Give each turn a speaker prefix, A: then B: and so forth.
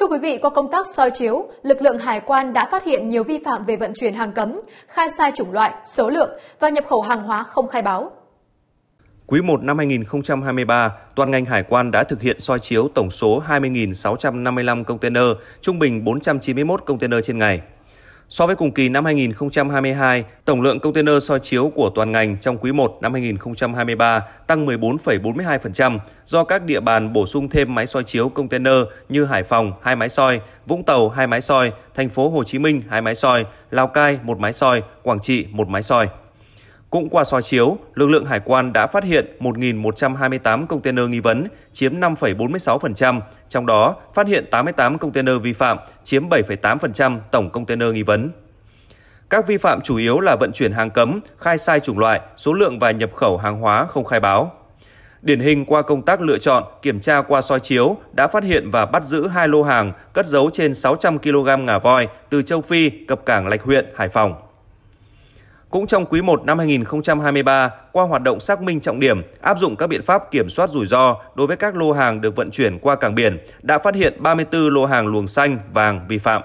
A: Thưa quý vị, qua công tác soi chiếu, lực lượng hải quan đã phát hiện nhiều vi phạm về vận chuyển hàng cấm, khai sai chủng loại, số lượng và nhập khẩu hàng hóa không khai báo.
B: Quý 1 năm 2023, toàn ngành hải quan đã thực hiện soi chiếu tổng số 20.655 container, trung bình 491 container trên ngày. So với cùng kỳ năm 2022, tổng lượng container soi chiếu của toàn ngành trong quý 1 năm 2023 tăng 14,42% do các địa bàn bổ sung thêm máy soi chiếu container như Hải Phòng 2 máy soi, Vũng Tàu 2 máy soi, Thành phố Hồ Chí Minh 2 máy soi, Lào Cai 1 máy soi, Quảng Trị 1 máy soi. Cũng qua soi chiếu, lực lượng hải quan đã phát hiện 1.128 container nghi vấn, chiếm 5,46%, trong đó phát hiện 88 container vi phạm, chiếm 7,8% tổng container nghi vấn. Các vi phạm chủ yếu là vận chuyển hàng cấm, khai sai chủng loại, số lượng và nhập khẩu hàng hóa không khai báo. Điển hình qua công tác lựa chọn, kiểm tra qua soi chiếu đã phát hiện và bắt giữ hai lô hàng cất giấu trên 600 kg ngà voi từ châu Phi cập cảng Lạch Huyện, Hải Phòng. Cũng trong quý 1 năm 2023, qua hoạt động xác minh trọng điểm, áp dụng các biện pháp kiểm soát rủi ro đối với các lô hàng được vận chuyển qua cảng biển, đã phát hiện 34 lô hàng luồng xanh vàng vi phạm.